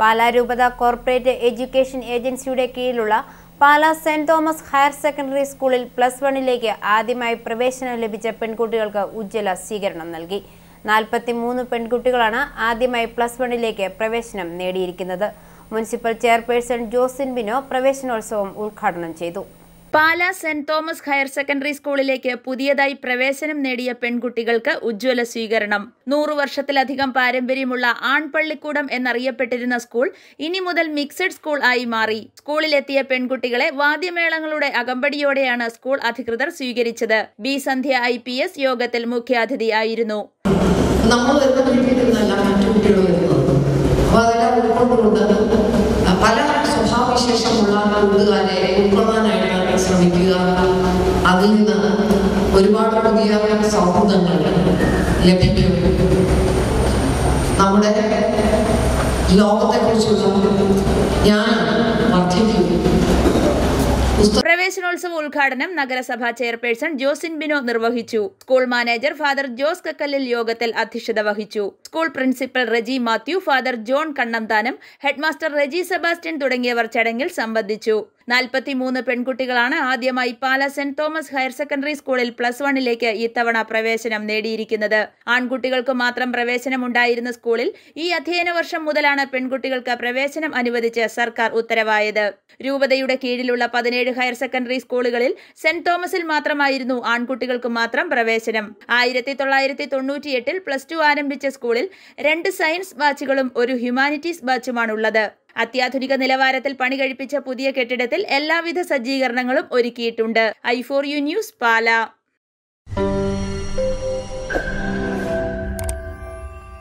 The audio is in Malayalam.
പാലാ രൂപത കോർപ്പറേറ്റ് എഡ്യൂക്കേഷൻ ഏജൻസിയുടെ കീഴിലുള്ള Pala saint Thomas higher secondary സ്കൂളിൽ പ്ലസ് വണ്ണിലേക്ക് ആദ്യമായി പ്രവേശനം ലഭിച്ച പെൺകുട്ടികൾക്ക് ഉജ്ജ്വല സ്വീകരണം നൽകി നാൽപ്പത്തിമൂന്ന് പെൺകുട്ടികളാണ് ആദ്യമായി പ്ലസ് വണ്ണിലേക്ക് പ്രവേശനം നേടിയിരിക്കുന്നത് മുനിസിപ്പൽ ചെയർപേഴ്സൺ ജോസിൻ ബിനോ പ്രവേശനോത്സവം ഉദ്ഘാടനം ചെയ്തു Pala saint Thomas higher secondary സ്കൂളിലേക്ക് പുതിയതായി പ്രവേശനം നേടിയ പെൺകുട്ടികൾക്ക് ഉജ്ജ്വല സ്വീകരണം നൂറു വർഷത്തിലധികം പാരമ്പര്യമുള്ള ആൺപള്ളിക്കൂടം എന്നറിയപ്പെട്ടിരുന്ന സ്കൂൾ ഇനി മുതൽ മിക്സഡ് സ്കൂൾ ആയി മാറി സ്കൂളിലെത്തിയ പെൺകുട്ടികളെ വാദ്യമേളങ്ങളുടെ അകമ്പടിയോടെയാണ് സ്കൂൾ അധികൃതർ സ്വീകരിച്ചത് B Sandhya I P S യോഗത്തിൽ മുഖ്യാതിഥിയായിരുന്നു പല സ്വഭാവവിശേഷമുള്ള അതിൽ നിന്ന് ഒരുപാട് പുതിയ സൗഹൃദങ്ങൾ ലഭിക്കും നമ്മുടെ ലോകത്തെക്കുറിച്ചുള്ള ഞാൻ വർദ്ധിക്കും പ്രവേശനോത്സവ ഉദ്ഘാടനം നഗരസഭാ ചെയർപേഴ്സൺ ജോസിൻ ബിനോ നിർവഹിച്ചു school manager father Jose Kakkallil യോഗത്തിൽ അധ്യക്ഷത വഹിച്ചു school principal Reji Mathew father John Kannanthanam headmaster Reji Sebastian തുടങ്ങിയവർ ചടങ്ങിൽ സംബന്ധിച്ചു നാൽപ്പത്തിമൂന്ന് പെൺകുട്ടികളാണ് ആദ്യമായി Pala saint Thomas higher secondary സ്കൂളിൽ പ്ലസ് വണ്ണിലേക്ക് ഇത്തവണ പ്രവേശനം നേടിയിരിക്കുന്നത് ആൺകുട്ടികൾക്ക് മാത്രം പ്രവേശനമുണ്ടായിരുന്ന സ്കൂളിൽ ഈ അധ്യയന വർഷം മുതലാണ് പെൺകുട്ടികൾക്ക് പ്രവേശനം അനുവദിച്ച് സർക്കാർ ഉത്തരവായത് രൂപതയുടെ കീഴിലുള്ള പതിനേഴ് ഹയർ സെക്കൻഡറി സ്കൂളുകളിൽ സെന്റ് തോമസിൽ മാത്രമായിരുന്നു ആൺകുട്ടികൾക്ക് മാത്രം പ്രവേശനം ആയിരത്തി തൊള്ളായിരത്തി തൊണ്ണൂറ്റിയെട്ടിൽ പ്ലസ് ടു ആരംഭിച്ച സ്കൂളിൽ രണ്ട് സയൻസ് ബാച്ചുകളും ഒരു ഹ്യൂമാനിറ്റീസ് ബാച്ചുമാണുള്ളത് അത്യാധുനിക നിലവാരത്തിൽ പണി കഴിപ്പിച്ച പുതിയ കെട്ടിടത്തിൽ എല്ലാവിധ സജ്ജീകരണങ്ങളും ഒരുക്കിയിട്ടുണ്ട് I four U news Pala